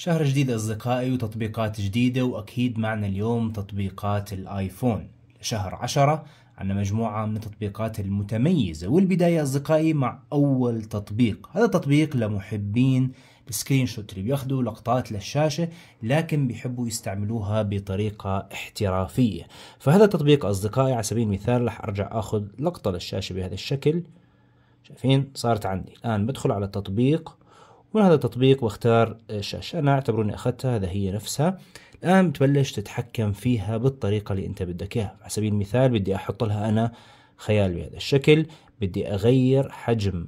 شهر جديد أصدقائي وتطبيقات جديدة وأكيد معنا اليوم تطبيقات الآيفون شهر عشرة عندنا مجموعة من التطبيقات المتميزة والبداية أصدقائي مع أول تطبيق هذا تطبيق لمحبين السكرين شوت اللي بياخذوا لقطات للشاشة لكن بيحبوا يستعملوها بطريقة احترافية فهذا التطبيق أصدقائي على سبيل المثال رح أرجع أخذ لقطة للشاشة بهذا الشكل شايفين صارت عندي الآن بدخل على التطبيق من هذا التطبيق واختار الشاشة أنا أعتبر أني أخذتها هذا هي نفسها الآن بتبلش تتحكم فيها بالطريقة اللي أنت بدك إياها على سبيل المثال بدي أحط لها أنا خيال بهذا الشكل بدي أغير حجم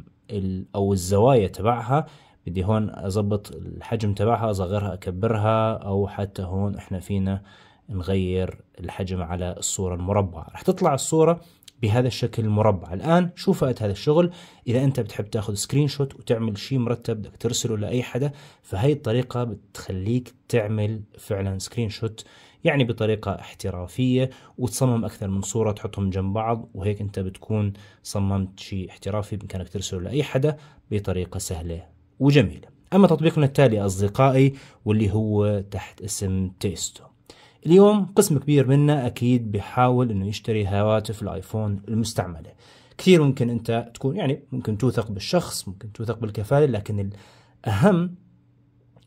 أو الزوايا تبعها بدي هون أظبط الحجم تبعها أصغرها أكبرها أو حتى هون إحنا فينا نغير الحجم على الصورة المربعة رح تطلع الصورة بهذا الشكل المربع الآن شو فائدة هذا الشغل إذا أنت بتحب تاخذ سكرين شوت وتعمل شيء مرتب بدك ترسله لأي حدا فهي الطريقة بتخليك تعمل فعلا سكرين شوت يعني بطريقة احترافية وتصمم أكثر من صورة تحطهم جنب بعض وهيك أنت بتكون صممت شيء احترافي بإمكانك ترسله لأي حدا بطريقة سهلة وجميلة أما تطبيقنا التالي أصدقائي واللي هو تحت اسم تيستو اليوم قسم كبير منا اكيد بيحاول انه يشتري هواتف الايفون المستعمله كثير ممكن انت تكون يعني ممكن توثق بالشخص ممكن توثق بالكفاله لكن الاهم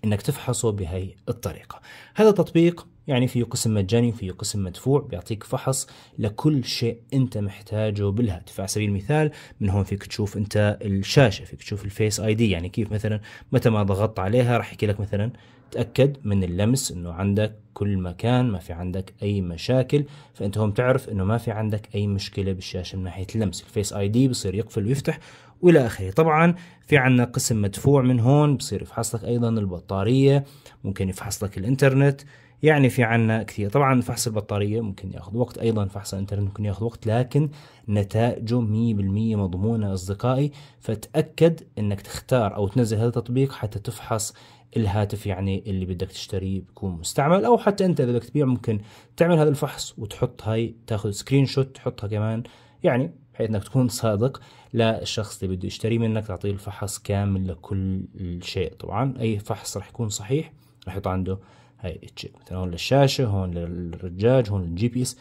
انك تفحصه بهي الطريقه هذا التطبيق يعني فيه قسم مجاني وفيه قسم مدفوع بيعطيك فحص لكل شيء انت محتاجه بالهاتف على سبيل المثال من هون فيك تشوف انت الشاشه فيك تشوف الفيس اي دي يعني كيف مثلا متى ما ضغطت عليها راح يحكي لك مثلا تاكد من اللمس انه عندك كل مكان ما في عندك اي مشاكل فانت هم تعرف انه ما في عندك اي مشكله بالشاشه من ناحيه اللمس الفيس اي دي بصير يقفل ويفتح والى اخره طبعا في عندنا قسم مدفوع من هون بصير يفحص لك ايضا البطاريه ممكن يفحص لك الانترنت يعني في عنا كثير طبعا فحص البطارية ممكن ياخذ وقت أيضا فحص الإنترنت ممكن ياخذ وقت لكن نتائجه 100% مضمونة أصدقائي فتأكد أنك تختار أو تنزل هذا التطبيق حتى تفحص الهاتف يعني اللي بدك تشتريه بيكون مستعمل او حتى انت اذا بدك تبيع ممكن تعمل هذا الفحص وتحط هاي تاخذ سكرين شوت تحطها كمان يعني بحيث انك تكون صادق للشخص اللي بده يشتري منك تعطيه الفحص كامل لكل شيء طبعا اي فحص راح يكون صحيح راح يحط عنده هاي التشيك مثلا هون للشاشه هون للرجاج هون للجي بي اس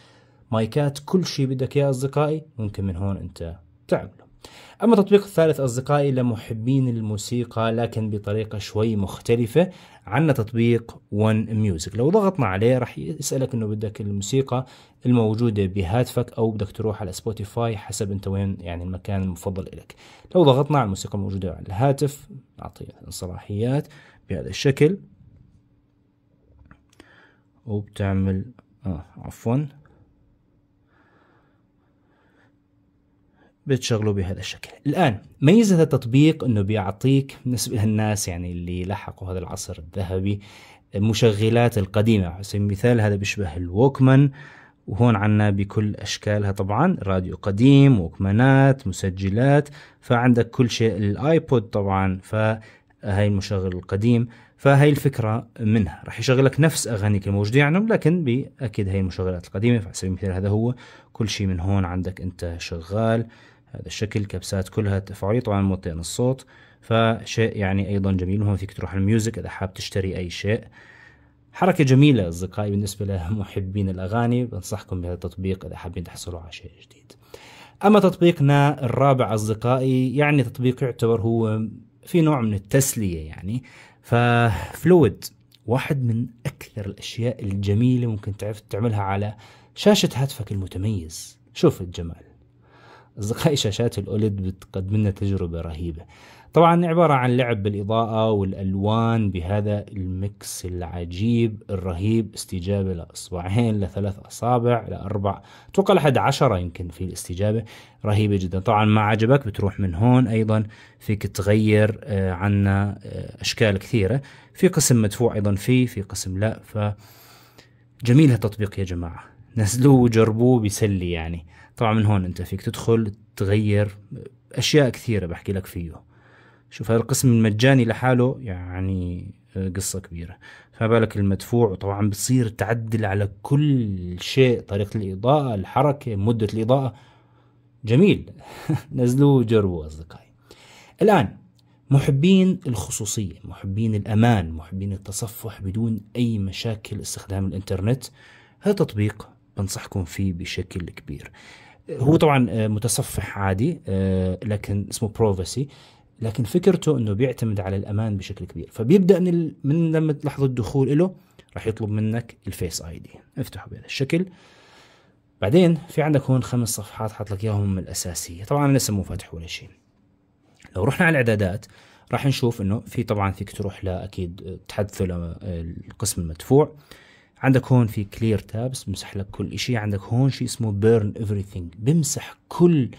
مايكات كل شيء بدك اياه اصدقائي ممكن من هون انت تعمله أما التطبيق الثالث أصدقائي لمحبين الموسيقى لكن بطريقة شوي مختلفة عنا تطبيق ون ميوزك لو ضغطنا عليه راح يسألك إنه بدك الموسيقى الموجودة بهاتفك أو بدك تروح على سبوتيفاي حسب أنت وين يعني المكان المفضل لك لو ضغطنا على الموسيقى الموجودة على الهاتف نعطي صلاحيات بهذا الشكل وبتعمل آه عفواً بتشغله بهذا الشكل الآن ميزة التطبيق أنه بيعطيك بالنسبة للناس يعني اللي لحقوا هذا العصر الذهبي المشغلات القديمة على سبيل المثال هذا بيشبه الووكمان وهون عنا بكل أشكالها طبعا راديو قديم ووكمانات مسجلات فعندك كل شيء الآيبود طبعا فهي المشغل القديم فهي الفكرة منها رح يشغلك نفس أغانيك الموجودة عندهم يعني، لكن بأكيد هي المشغلات القديمة فعلى سبيل المثال هذا هو كل شيء من هون عندك أنت شغال هذا الشكل كبسات كلها تفاعلية طبعا موطئين الصوت فشيء يعني أيضا جميل وهون فيك تروح على الميوزك إذا حاب تشتري أي شيء حركة جميلة أصدقائي بالنسبة لمحبين الأغاني بنصحكم بهذا التطبيق إذا حابين تحصلوا على شيء جديد أما تطبيقنا الرابع أصدقائي يعني تطبيق يعتبر هو في نوع من التسلية يعني ففلويد واحد من أكثر الأشياء الجميلة ممكن تعرف تعملها على شاشة هاتفك المتميز شوف الجمال أصدقائي شاشات الاوليد بتقدم لنا تجربة رهيبة طبعا عبارة عن لعب بالإضاءة والألوان بهذا المكس العجيب الرهيب استجابة لإصبعين لثلاث أصابع لأربع توقع لحد عشرة يمكن في الاستجابة رهيبة جدا طبعا ما عجبك بتروح من هون أيضا فيك تغير آه، عنا آه، أشكال كثيرة في قسم مدفوع أيضا فيه في قسم لا ف جميل هالتطبيق يا جماعة نزلوه وجربوه بيسلي يعني طبعا من هون انت فيك تدخل تغير اشياء كثيره بحكي لك فيه شوف هذا القسم المجاني لحاله يعني آه، قصة كبيرة فما بالك المدفوع وطبعا بتصير تعدل على كل شيء طريقة الإضاءة الحركة مدة الإضاءة جميل نزلوه جربوا أصدقائي الآن محبين الخصوصية محبين الأمان محبين التصفح بدون أي مشاكل استخدام الإنترنت هذا تطبيق بنصحكم فيه بشكل كبير هو طبعا آه، متصفح عادي آه، لكن اسمه بروفيسي لكن فكرته انه بيعتمد على الامان بشكل كبير فبيبدا من ال... من لما لحظه الدخول له راح يطلب منك الفيس اي دي افتحه بهذا الشكل بعدين في عندك هون خمس صفحات حاط لك اياهم الاساسيه طبعا انا لسه مو فاتح ولا شيء لو رحنا على الاعدادات راح نشوف انه في طبعا فيك تروح لاكيد آه، تحدثه للقسم المدفوع عندك هون في كلير تابس بمسح لك كل شيء عندك هون شيء اسمه بيرن everything بمسح كل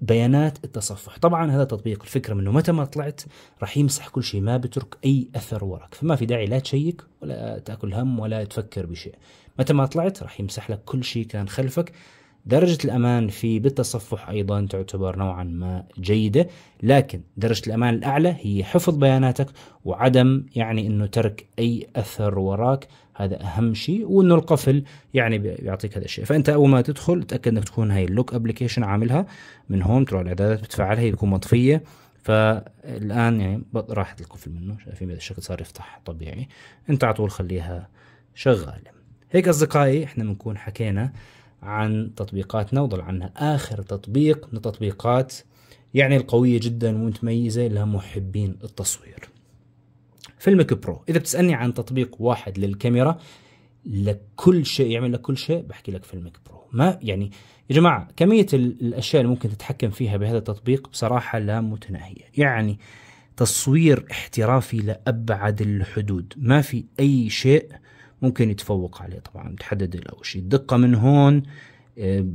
بيانات التصفح طبعا هذا تطبيق الفكره منه متى ما طلعت راح يمسح كل شيء ما بترك اي اثر وراك فما في داعي لا تشيك ولا تاكل هم ولا تفكر بشيء متى ما طلعت راح يمسح لك كل شيء كان خلفك درجة الأمان في بالتصفح أيضا تعتبر نوعا ما جيدة لكن درجة الأمان الأعلى هي حفظ بياناتك وعدم يعني أنه ترك أي أثر وراك هذا أهم شيء وأنه القفل يعني بيعطيك هذا الشيء فأنت أول ما تدخل تأكد أنك تكون هاي اللوك أبليكيشن عاملها من هون تروح الإعدادات بتفعلها هي بتكون مطفية فالآن يعني راحت القفل منه شايفين بهذا الشكل صار يفتح طبيعي أنت على طول خليها شغالة هيك أصدقائي إحنا بنكون حكينا عن تطبيقاتنا وضل عنها آخر تطبيق من التطبيقات يعني القوية جدا ومتميزة لمحبين التصوير فيلمك برو إذا بتسألني عن تطبيق واحد للكاميرا لكل شيء يعمل يعني لك كل شيء بحكي لك فيلمك برو ما يعني يا جماعة كمية الأشياء اللي ممكن تتحكم فيها بهذا التطبيق بصراحة لا متناهية يعني تصوير احترافي لأبعد الحدود ما في أي شيء ممكن يتفوق عليه طبعا تحدد الاول شيء الدقه من هون آه،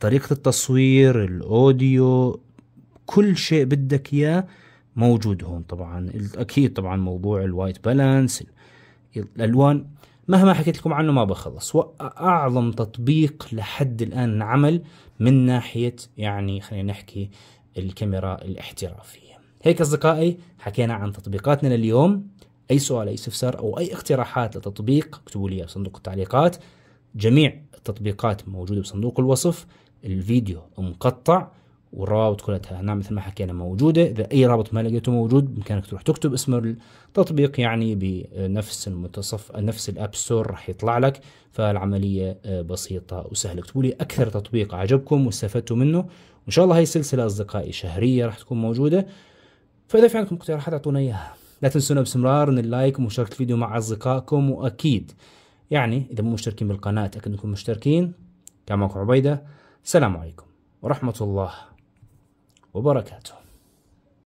طريقه التصوير الاوديو كل شيء بدك اياه موجود هون طبعا اكيد طبعا موضوع الوايت بالانس الالوان مهما حكيت لكم عنه ما بخلص واعظم تطبيق لحد الان انعمل من ناحيه يعني خلينا نحكي الكاميرا الاحترافيه هيك اصدقائي حكينا عن تطبيقاتنا لليوم اي سؤال اي استفسار او اي اقتراحات لتطبيق اكتبوا لي بصندوق التعليقات جميع التطبيقات موجوده بصندوق الوصف الفيديو مقطع والروابط كلها نعم مثل ما حكينا موجودة إذا أي رابط ما لقيته موجود بإمكانك تروح تكتب اسم التطبيق يعني بنفس المتصف نفس الأب ستور راح يطلع لك فالعملية آه، بسيطة وسهلة اكتبوا لي أكثر تطبيق عجبكم واستفدتوا منه وإن شاء الله هاي السلسلة أصدقائي شهرية راح تكون موجودة فإذا في عندكم اقتراحات أعطونا إياها لا تنسونا باستمرار من اللايك ومشاركه الفيديو مع اصدقائكم واكيد يعني اذا مو مشتركين بالقناه اكيد انكم مشتركين كان معكم عبيده السلام عليكم ورحمه الله وبركاته